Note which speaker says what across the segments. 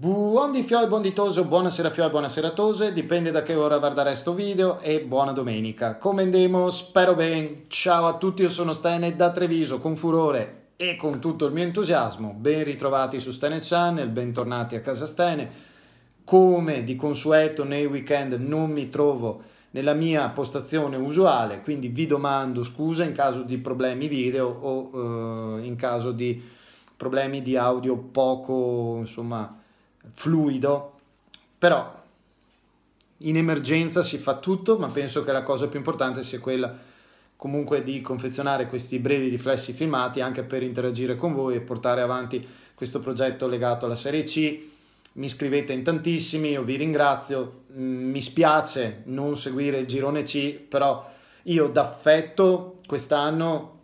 Speaker 1: Buon di Fio e buon di Toso, buonasera Fio buonasera Tose, dipende da che ora guardare questo video e buona domenica. Come andiamo? Spero ben. Ciao a tutti, io sono Stene da Treviso, con furore e con tutto il mio entusiasmo. Ben ritrovati su Stene Channel, bentornati a casa Stene. Come di consueto nei weekend non mi trovo nella mia postazione usuale, quindi vi domando scusa in caso di problemi video o eh, in caso di problemi di audio poco, insomma fluido, però in emergenza si fa tutto, ma penso che la cosa più importante sia quella comunque di confezionare questi brevi riflessi filmati anche per interagire con voi e portare avanti questo progetto legato alla Serie C. Mi scrivete in tantissimi, io vi ringrazio, mm, mi spiace non seguire il girone C, però io d'affetto quest'anno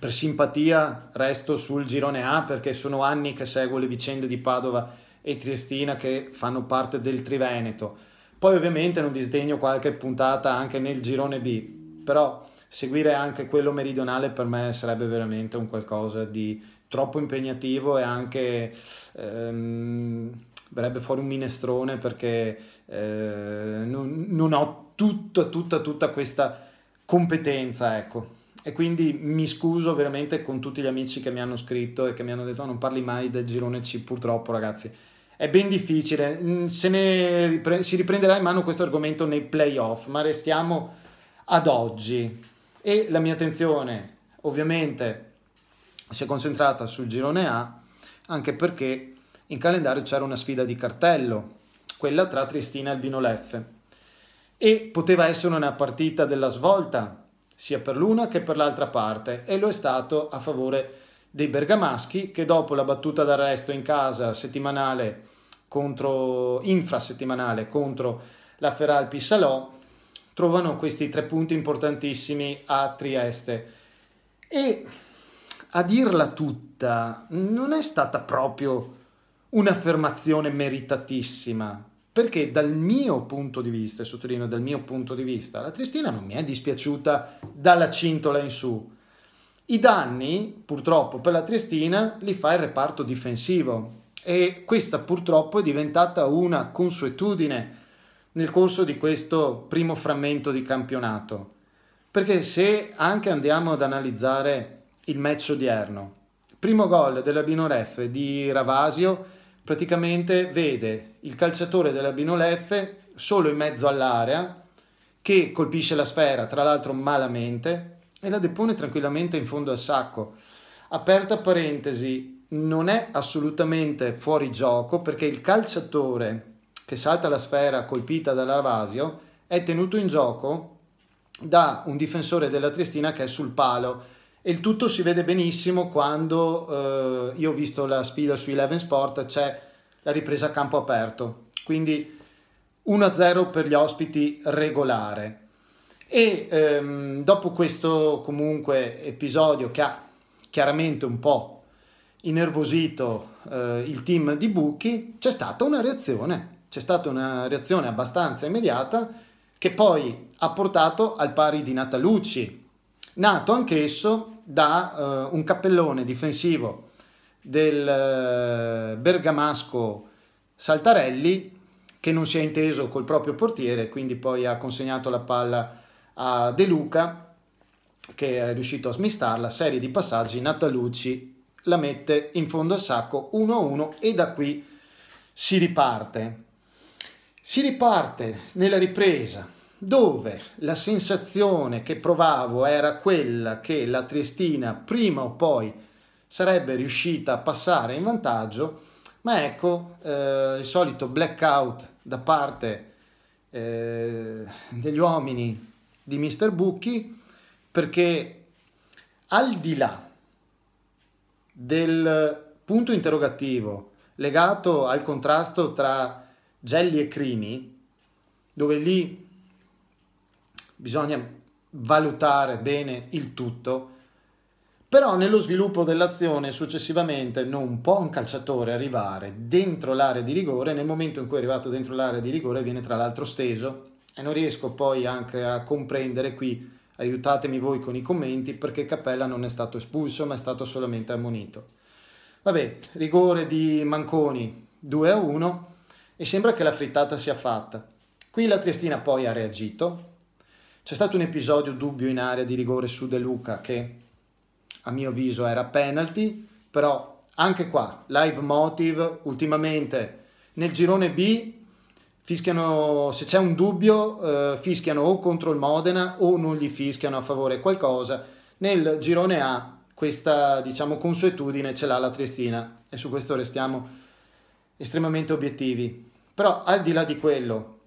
Speaker 1: per simpatia resto sul girone A perché sono anni che seguo le vicende di Padova e Triestina che fanno parte del Triveneto. Poi ovviamente non disdegno qualche puntata anche nel girone B, però seguire anche quello meridionale per me sarebbe veramente un qualcosa di troppo impegnativo e anche ehm, verrebbe fuori un minestrone perché eh, non, non, ho tutta, tutta, tutta questa competenza, ecco. E quindi mi scuso veramente con tutti gli amici che mi hanno scritto e che mi hanno detto oh, non parli mai del girone C, purtroppo ragazzi è ben difficile. Mm, se ne ripre- si riprenderà in mano questo argomento nei playoff, ma restiamo ad oggi. E la mia attenzione, ovviamente, si è concentrata sul girone A, anche perché in calendario c'era una sfida di cartello, quella tra Triestina e Albino Leffe. E poteva essere una partita della svolta, sia per l'una che per l'altra parte, e lo è stato a favore di dei bergamaschi che dopo la battuta d'arresto in casa settimanale contro, infrasettimanale contro la Feral Pissalò trovano questi tre punti importantissimi a Trieste e a dirla tutta non è stata proprio un'affermazione meritatissima perché dal mio punto di vista, sottolineo dal mio punto di vista, la Tristina non mi è dispiaciuta dalla cintola in su, i danni, purtroppo, per la Triestina li fa il reparto difensivo e questa purtroppo è diventata una consuetudine nel corso di questo primo frammento di campionato. Perché se anche andiamo ad analizzare il match odierno, primo gol della Binolef di Ravasio praticamente vede il calciatore della Binolef solo in mezzo all'area che colpisce la sfera, tra l'altro malamente, e la depone tranquillamente in fondo al sacco. Aperta parentesi, non è assolutamente fuori gioco perché il calciatore che salta la sfera colpita dall'Avasio è tenuto in gioco da un difensore della Triestina che è sul palo e il tutto si vede benissimo quando eh, io ho visto la sfida su Eleven Sport, c'è la ripresa a campo aperto. Quindi 1-0 per gli ospiti regolare. E ehm, dopo questo comunque episodio che ha chiaramente un po' innervosito eh, il team di Bucchi, c'è stata una reazione, c'è stata una reazione abbastanza immediata che poi ha portato al pari di Natalucci, nato anch'esso da eh, un cappellone difensivo del eh, bergamasco Saltarelli che non si è inteso col proprio portiere, quindi poi ha consegnato la palla a a De Luca che è riuscito a smistarla, serie di passaggi, Natalucci la mette in fondo al sacco 1-1 e da qui si riparte. Si riparte nella ripresa dove la sensazione che provavo era quella che la Triestina prima o poi sarebbe riuscita a passare in vantaggio, ma ecco eh, il solito blackout da parte eh, degli uomini di Mr. Bucchi perché al di là del punto interrogativo legato al contrasto tra Gelli e Crimi, dove lì bisogna valutare bene il tutto, però nello sviluppo dell'azione successivamente non può un calciatore arrivare dentro l'area di rigore, nel momento in cui è arrivato dentro l'area di rigore viene tra l'altro steso e non riesco poi anche a comprendere qui, aiutatemi voi con i commenti, perché Cappella non è stato espulso ma è stato solamente ammonito. Vabbè, rigore di Manconi 2 a 1 e sembra che la frittata sia fatta. Qui la Triestina poi ha reagito, c'è stato un episodio dubbio in area di rigore su De Luca che a mio avviso era penalty, però anche qua live motive ultimamente nel girone B fischiano, se c'è un dubbio, eh, fischiano o contro il Modena o non gli fischiano a favore qualcosa. Nel girone A questa diciamo, consuetudine ce l'ha la Triestina e su questo restiamo estremamente obiettivi. Però al di là di quello,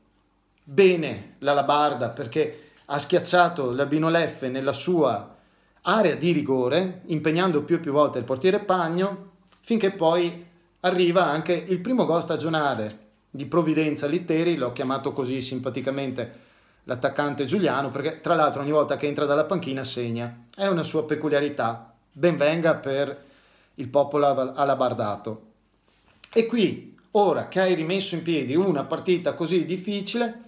Speaker 1: bene la Labarda perché ha schiacciato l'Albino Leffe nella sua area di rigore, impegnando più e più volte il portiere Pagno, finché poi arriva anche il primo gol stagionale di Provvidenza Litteri, l'ho chiamato così simpaticamente l'attaccante Giuliano, perché tra l'altro ogni volta che entra dalla panchina segna. È una sua peculiarità, ben venga per il popolo alabardato. E qui, ora che hai rimesso in piedi una partita così difficile,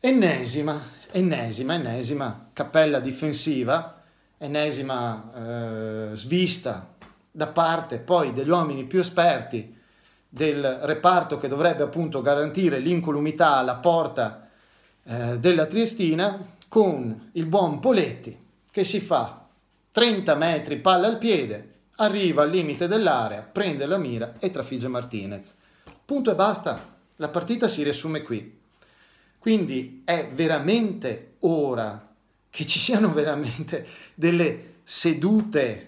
Speaker 1: ennesima, ennesima, ennesima cappella difensiva, ennesima eh, svista da parte poi degli uomini più esperti del reparto che dovrebbe appunto garantire l'incolumità alla porta eh, della Triestina con il buon Poletti che si fa 30 metri palla al piede, arriva al limite dell'area, prende la mira e trafigge Martinez. Punto e basta, la partita si riassume qui. Quindi è veramente ora che ci siano veramente delle sedute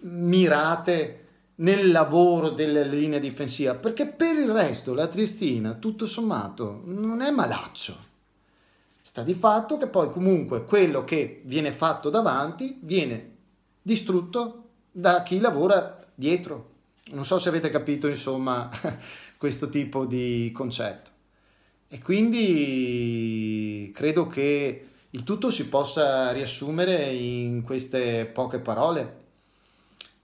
Speaker 1: mirate nel lavoro della linea difensiva, perché per il resto la Triestina, tutto sommato, non è malaccio. Sta di fatto che poi comunque quello che viene fatto davanti viene distrutto da chi lavora dietro. Non so se avete capito, insomma, questo tipo di concetto. E quindi credo che il tutto si possa riassumere in queste poche parole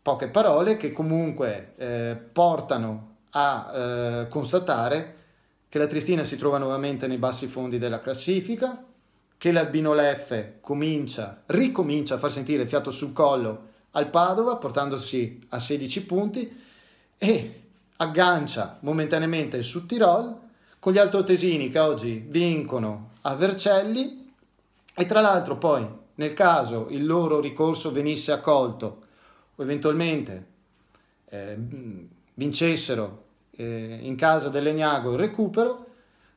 Speaker 1: poche parole che comunque eh, portano a eh, constatare che la Tristina si trova nuovamente nei bassi fondi della classifica, che l'Albino Leffe comincia, ricomincia a far sentire il fiato sul collo al Padova portandosi a 16 punti e aggancia momentaneamente il Sud Tirol con gli altoatesini che oggi vincono a Vercelli e tra l'altro poi nel caso il loro ricorso venisse accolto o eventualmente eh, vincessero eh, in casa dell'Egnago il recupero,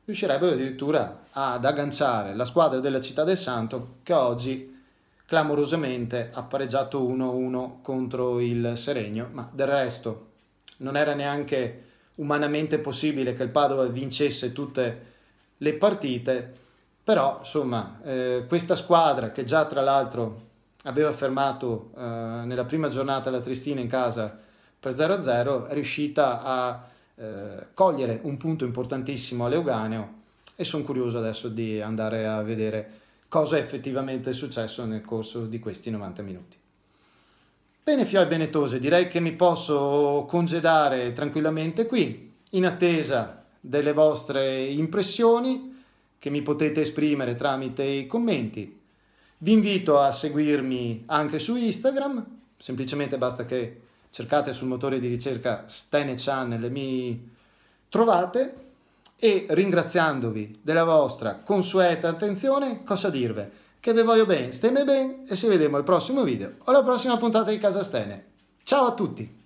Speaker 1: riuscirebbero addirittura ad agganciare la squadra della Città del Santo che oggi clamorosamente ha pareggiato 1-1 contro il Seregno, ma del resto non era neanche umanamente possibile che il Padova vincesse tutte le partite, però insomma eh, questa squadra che già tra l'altro aveva fermato eh, nella prima giornata la Tristina in casa per 0-0, è riuscita a eh, cogliere un punto importantissimo a Leuganeo e sono curioso adesso di andare a vedere cosa è effettivamente successo nel corso di questi 90 minuti. Bene Fioi Benetose, direi che mi posso congedare tranquillamente qui in attesa delle vostre impressioni che mi potete esprimere tramite i commenti vi invito a seguirmi anche su Instagram, semplicemente basta che cercate sul motore di ricerca Stene Channel e mi trovate e ringraziandovi della vostra consueta attenzione, cosa dirvi? Che vi voglio bene, stemme bene e ci vediamo al prossimo video o alla prossima puntata di Casa Stene. Ciao a tutti!